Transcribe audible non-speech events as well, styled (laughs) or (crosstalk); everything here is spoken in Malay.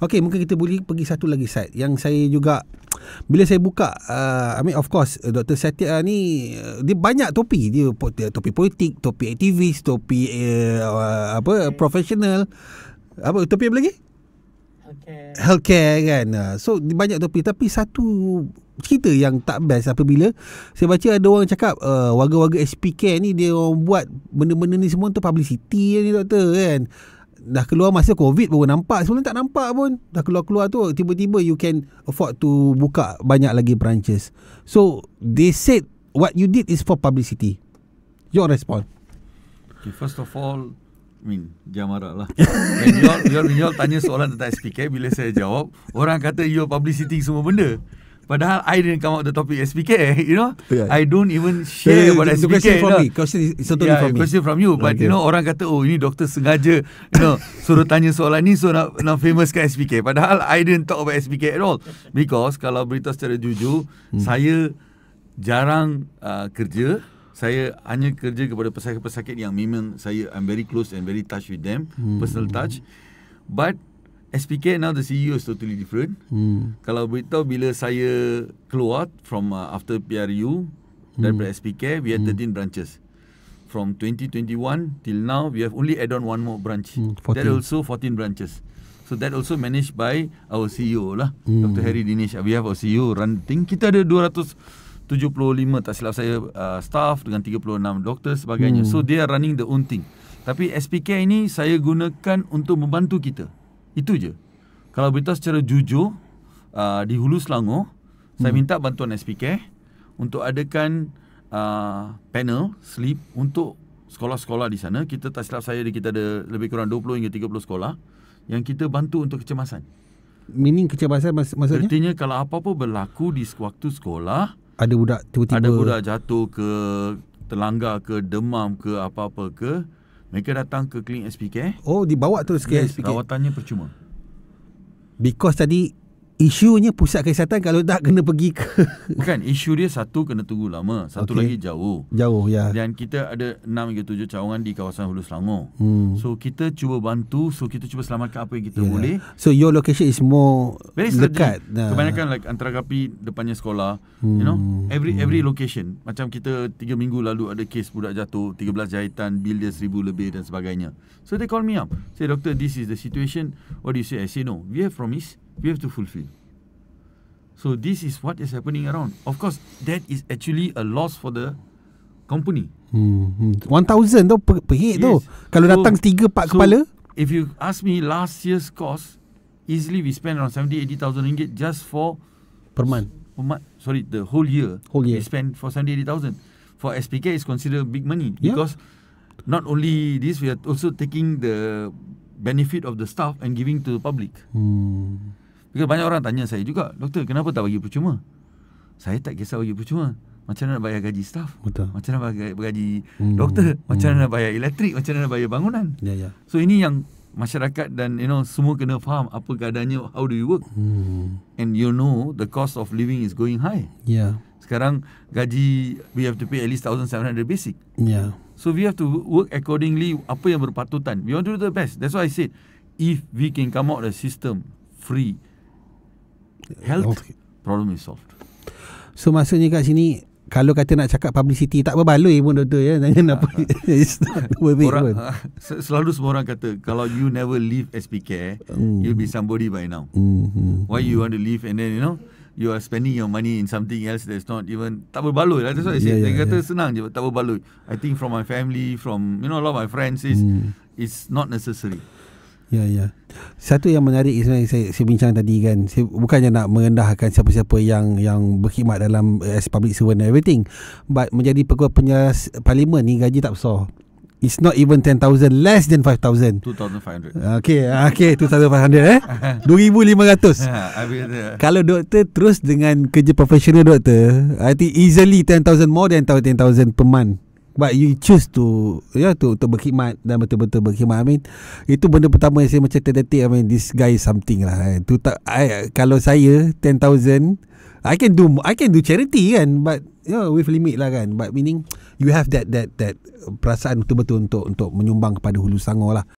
Okay, mungkin kita boleh pergi satu lagi side yang saya juga bila saya buka uh, I mean of course uh, Dr. Satya uh, ni uh, dia banyak topi dia topi politik topi aktivis topi uh, uh, apa okay. professional apa topi apa lagi okay. healthcare kan uh, so dia banyak topi tapi satu cerita yang tak best apabila saya baca ada orang cakap uh, warga-warga SPK ni dia orang buat benda-benda ni semua untuk publicity ni doktor kan dah keluar masa covid baru nampak sebelum tak nampak pun dah keluar-keluar tu tiba-tiba you can afford to buka banyak lagi branches so they said what you did is for publicity your response okay, first of all I mean, jangan marah lah. (laughs) when you all, you all tanya soalan tentang SPK, bila saya jawab, orang kata you publicity semua benda. Padahal I didn't come out the topic SPK, (laughs) you know. Yeah. I don't even share so, about SPK. Question from know? me. Question is totally yeah, from me. Question from you. But okay. you know, orang kata, oh ini doktor sengaja you know, (laughs) suruh tanya soalan ni so nak, nak famous ke SPK. Padahal I didn't talk about SPK at all. Because kalau berita secara jujur, hmm. saya jarang uh, kerja. Saya hanya kerja kepada pesakit-pesakit yang memang saya, I'm very close and very touch with them. Hmm. Personal touch. But SPK now the CEO is totally different. Hmm. Kalau beritahu bila saya keluar from uh, after PRU hmm. daripada SPK, we have hmm. 13 branches. From 2021 till now, we have only add on one more branch. Hmm, that also 14 branches. So that also managed by our CEO lah, hmm. Dr. Harry Dinesh. We have our CEO run thing. Kita ada 275 tak silap saya uh, staff dengan 36 doktor sebagainya. Hmm. So they are running the own thing. Tapi SPK ini saya gunakan untuk membantu kita. Itu je. Kalau beritahu secara jujur, uh, di Hulu Selangor, hmm. saya minta bantuan SPK untuk adakan uh, panel sleep untuk sekolah-sekolah di sana. Kita tak silap saya, kita ada lebih kurang 20 hingga 30 sekolah yang kita bantu untuk kecemasan. Meaning kecemasan mak- maksudnya? Artinya kalau apa-apa berlaku di waktu sekolah, ada budak tiba-tiba ada budak jatuh ke terlanggar ke demam ke apa-apa ke mereka datang ke klinik SPK. Oh, dibawa terus ke yes, SPK. Rawatannya percuma. Because tadi isunya pusat kesihatan kalau tak kena pergi ke (laughs) bukan isu dia satu kena tunggu lama satu okay. lagi jauh jauh ya dan kita ada 6 hingga 7 cawangan di kawasan Hulu Selangor hmm. so kita cuba bantu so kita cuba selamatkan apa yang kita yeah. boleh so your location is more Very dekat nah. kebanyakan like antara kapi depannya sekolah hmm. you know every every hmm. location macam kita 3 minggu lalu ada kes budak jatuh 13 jahitan bil dia 1000 lebih dan sebagainya so they call me up say doctor this is the situation what do you say i say no we have promised we have to fulfill. So this is what is happening around. Of course, that is actually a loss for the company. Hmm. 1,000 hmm. tu perhit yes. tu. Kalau so, datang 3 pak so, kepala. If you ask me last year's cost, easily we spend around 70-80,000 ringgit just for... Per month. Per month. Sorry, the whole year. Whole year. We spend for 70-80,000. For SPK, is considered big money. Yeah. Because not only this, we are also taking the benefit of the staff and giving to the public. Hmm. Because banyak orang tanya saya juga, doktor kenapa tak bagi percuma? Saya tak kisah bagi percuma. Macam mana nak bayar gaji staff? Betul. Macam mana nak bayar gaji hmm. doktor? Hmm. Macam mana hmm. nak bayar elektrik? Macam mana nak bayar bangunan? yeah, Yeah. So ini yang masyarakat dan you know semua kena faham apa keadaannya how do you work hmm. and you know the cost of living is going high yeah sekarang gaji we have to pay at least 1700 basic yeah so we have to work accordingly apa yang berpatutan we want to do the best that's why i said if we can come out a system free health oh. problem is solved so maksudnya kat sini kalau kata nak cakap publicity tak apa baloi pun doktor ya jangan apa (laughs) (laughs) orang (laughs) selalu semua orang kata kalau you never leave SP care mm. you be somebody by now mm-hmm. why you want to leave and then you know you are spending your money in something else that's not even tak berbaloi lah that's what I say yeah, yeah, kata yeah. senang je tak berbaloi I think from my family from you know a lot of my friends is mm. it's not necessary Ya, ya. Satu yang menarik sebenarnya saya, saya bincang tadi kan, saya bukannya nak merendahkan siapa-siapa yang yang berkhidmat dalam eh, as public servant everything, but menjadi pegawai penyelas parlimen ni gaji tak besar. It's not even 10,000 less than 5,000. 2,500. Okay, okay, 2,500 eh. 2,500. (laughs) (laughs) Kalau doktor terus dengan kerja profesional doktor, I think easily 10,000 more than 10,000 per month. But you choose to ya yeah, to untuk berkhidmat dan betul-betul berkhidmat. I mean, itu benda pertama yang saya macam tetik I mean this guy something lah. Eh. Tu tak I, kalau saya 10,000 I can do I can do charity kan but you know, with limit lah kan. But meaning you have that that that perasaan betul-betul untuk untuk menyumbang kepada hulu sangor lah.